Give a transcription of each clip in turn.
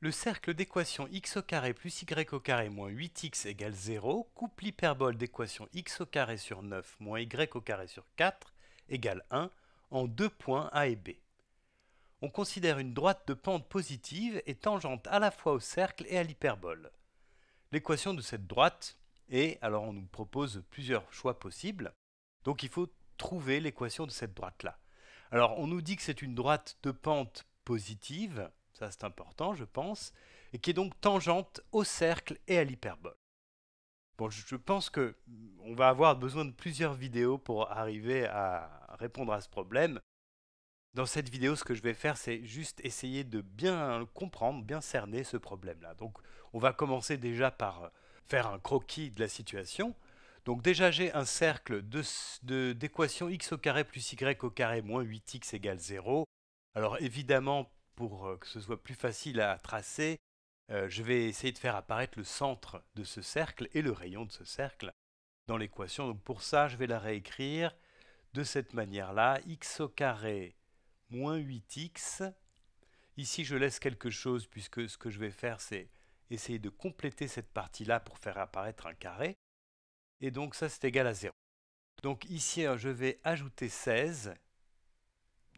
Le cercle d'équation x au carré plus y carré moins 8x égale 0 coupe l'hyperbole d'équation x au carré sur 9 moins y carré sur 4 égale 1 en deux points A et B. On considère une droite de pente positive et tangente à la fois au cercle et à l'hyperbole. L'équation de cette droite est, alors on nous propose plusieurs choix possibles, donc il faut trouver l'équation de cette droite-là. Alors on nous dit que c'est une droite de pente positive, ça c'est important je pense, et qui est donc tangente au cercle et à l'hyperbole. Bon, je pense que on va avoir besoin de plusieurs vidéos pour arriver à répondre à ce problème. Dans cette vidéo, ce que je vais faire, c'est juste essayer de bien comprendre, bien cerner ce problème-là. Donc, on va commencer déjà par euh, faire un croquis de la situation. Donc déjà, j'ai un cercle d'équation de, x au carré plus y au carré moins 8x égale 0. Alors évidemment, pour euh, que ce soit plus facile à tracer, euh, je vais essayer de faire apparaître le centre de ce cercle et le rayon de ce cercle dans l'équation. Donc pour ça, je vais la réécrire de cette manière-là, x au carré moins 8x. Ici, je laisse quelque chose puisque ce que je vais faire, c'est essayer de compléter cette partie-là pour faire apparaître un carré. Et donc ça, c'est égal à 0. Donc ici, je vais ajouter 16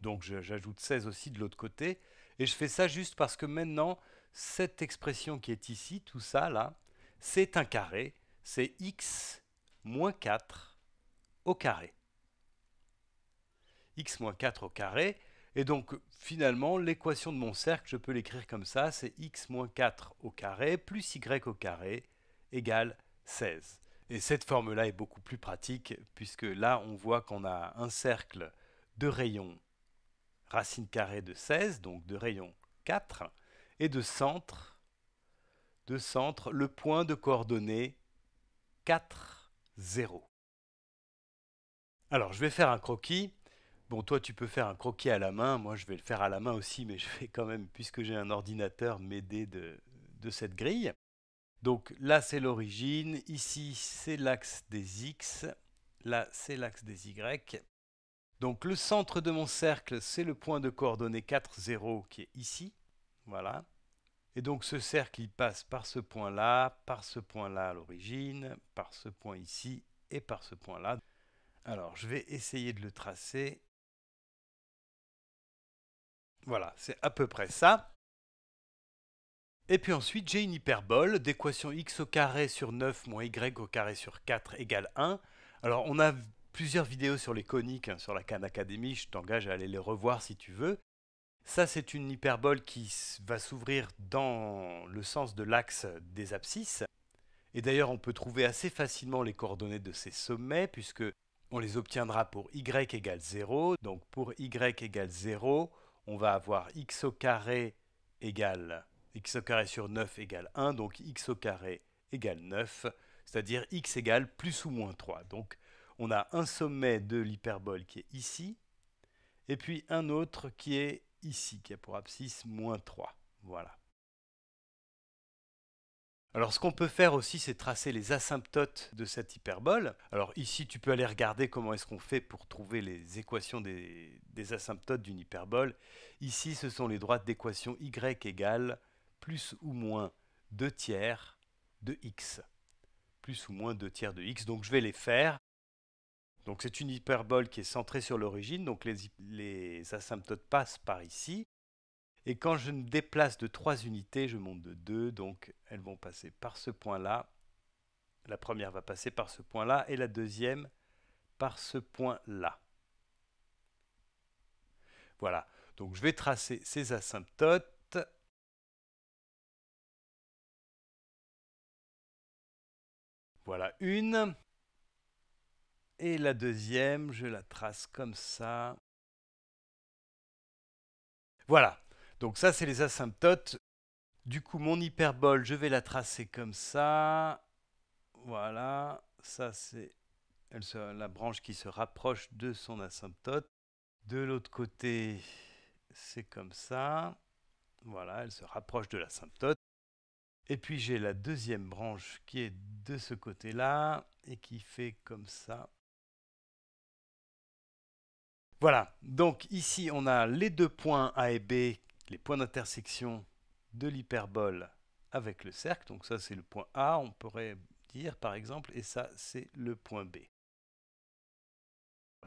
donc j'ajoute 16 aussi de l'autre côté. Et je fais ça juste parce que maintenant, cette expression qui est ici, tout ça là, c'est un carré. C'est x moins 4 au carré. x moins 4 au carré. Et donc finalement, l'équation de mon cercle, je peux l'écrire comme ça. C'est x moins 4 au carré plus y au carré égale 16. Et cette forme-là est beaucoup plus pratique puisque là, on voit qu'on a un cercle de rayons racine carrée de 16, donc de rayon 4, et de centre, de centre le point de coordonnées 4, 0. Alors je vais faire un croquis. Bon, toi tu peux faire un croquis à la main, moi je vais le faire à la main aussi, mais je vais quand même, puisque j'ai un ordinateur, m'aider de cette grille. Donc là c'est l'origine, ici c'est l'axe des x, là c'est l'axe des y, donc le centre de mon cercle, c'est le point de coordonnées 4, 0 qui est ici. Voilà. Et donc ce cercle, il passe par ce point-là, par ce point-là à l'origine, par ce point ici et par ce point-là. Alors je vais essayer de le tracer. Voilà, c'est à peu près ça. Et puis ensuite, j'ai une hyperbole d'équation x au carré sur 9 moins y au carré sur 4 égale 1. Alors on a plusieurs vidéos sur les coniques, hein, sur la Khan Academy, je t'engage à aller les revoir si tu veux. Ça, c'est une hyperbole qui va s'ouvrir dans le sens de l'axe des abscisses. Et d'ailleurs, on peut trouver assez facilement les coordonnées de ces sommets, puisque on les obtiendra pour y égale 0. Donc pour y égale 0, on va avoir x au x sur 9 égale 1, donc x au égale 9, c'est-à-dire x égale plus ou moins 3. Donc on a un sommet de l'hyperbole qui est ici, et puis un autre qui est ici, qui a pour abscisse moins 3. Voilà. Alors ce qu'on peut faire aussi, c'est tracer les asymptotes de cette hyperbole. Alors ici, tu peux aller regarder comment est-ce qu'on fait pour trouver les équations des, asymptotes d'une hyperbole. Ici, ce sont les droites d'équation y égale plus ou moins 2 tiers de x. Plus ou moins 2 tiers de x. Donc je vais les faire. Donc c'est une hyperbole qui est centrée sur l'origine, donc les, asymptotes passent par ici. Et quand je me déplace de 3 unités, je monte de 2, donc elles vont passer par ce point-là. La première va passer par ce point-là et la deuxième par ce point-là. Voilà, donc je vais tracer ces asymptotes. Voilà une. Et la deuxième, je la trace comme ça. Voilà. Donc ça, c'est les asymptotes. Du coup, mon hyperbole, je vais la tracer comme ça. Voilà. Ça, c'est la branche qui se rapproche de son asymptote. De l'autre côté, c'est comme ça. Voilà, elle se rapproche de l'asymptote. Et puis j'ai la deuxième branche qui est de ce côté-là et qui fait comme ça. Voilà, donc ici on a les deux points A et B, les points d'intersection de l'hyperbole avec le cercle. Donc ça c'est le point A, on pourrait dire par exemple, et ça c'est le point B.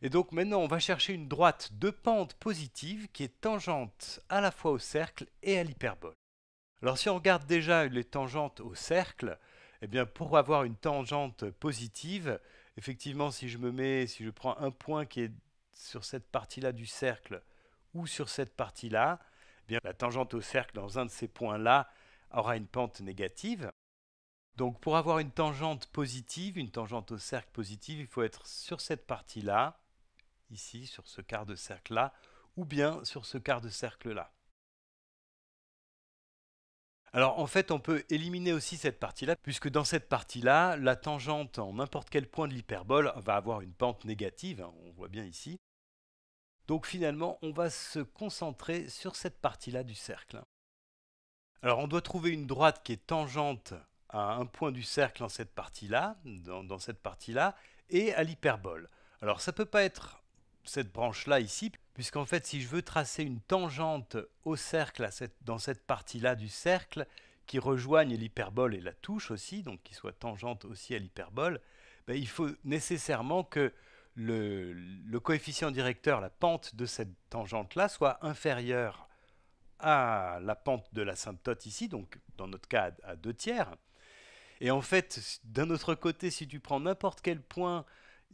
Et donc maintenant on va chercher une droite de pente positive qui est tangente à la fois au cercle et à l'hyperbole. Alors si on regarde déjà les tangentes au cercle, eh bien pour avoir une tangente positive, effectivement si je me mets, si je prends un point qui est sur cette partie-là du cercle ou sur cette partie-là, eh bien la tangente au cercle dans un de ces points-là aura une pente négative. Donc pour avoir une tangente positive, une tangente au cercle positive, il faut être sur cette partie-là, ici, sur ce quart de cercle-là, ou bien sur ce quart de cercle-là. Alors en fait, on peut éliminer aussi cette partie-là, puisque dans cette partie-là, la tangente en n'importe quel point de l'hyperbole va avoir une pente négative, hein, on voit bien ici. Donc finalement, on va se concentrer sur cette partie-là du cercle. Alors on doit trouver une droite qui est tangente à un point du cercle en cette partie-là, dans, dans cette partie-là, et à l'hyperbole. Alors ça ne peut pas être cette branche-là ici, puisqu'en fait, si je veux tracer une tangente au cercle, dans cette partie-là du cercle, qui rejoigne l'hyperbole et la touche aussi, donc qui soit tangente aussi à l'hyperbole, ben, il faut nécessairement que le, coefficient directeur, la pente de cette tangente-là, soit inférieure à la pente de l'asymptote ici, donc dans notre cas à 2 tiers. Et en fait, d'un autre côté, si tu prends n'importe quel point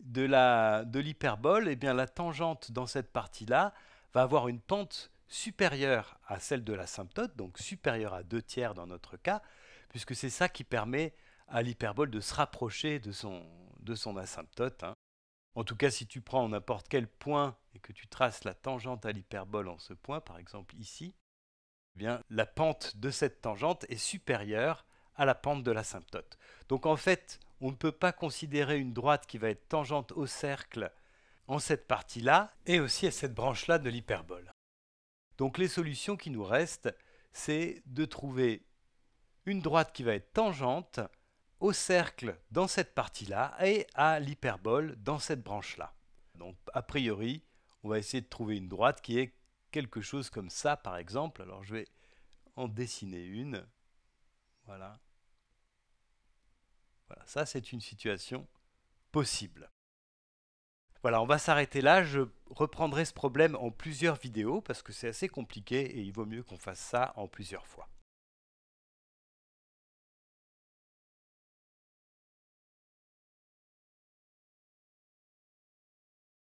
de l'hyperbole, eh bien la tangente dans cette partie-là va avoir une pente supérieure à celle de l'asymptote, donc supérieure à 2 tiers dans notre cas, puisque c'est ça qui permet à l'hyperbole de se rapprocher de son, asymptote. Hein. En tout cas, si tu prends n'importe quel point et que tu traces la tangente à l'hyperbole en ce point, par exemple ici, eh bien, la pente de cette tangente est supérieure à la pente de l'asymptote. Donc en fait, on ne peut pas considérer une droite qui va être tangente au cercle en cette partie-là et aussi à cette branche-là de l'hyperbole. Donc les solutions qui nous restent, c'est de trouver une droite qui va être tangente au cercle dans cette partie-là et à l'hyperbole dans cette branche-là. Donc a priori, on va essayer de trouver une droite qui est quelque chose comme ça par exemple. Alors je vais en dessiner une. Voilà. Voilà, ça c'est une situation possible. Voilà, on va s'arrêter là. Je reprendrai ce problème en plusieurs vidéos parce que c'est assez compliqué et il vaut mieux qu'on fasse ça en plusieurs fois.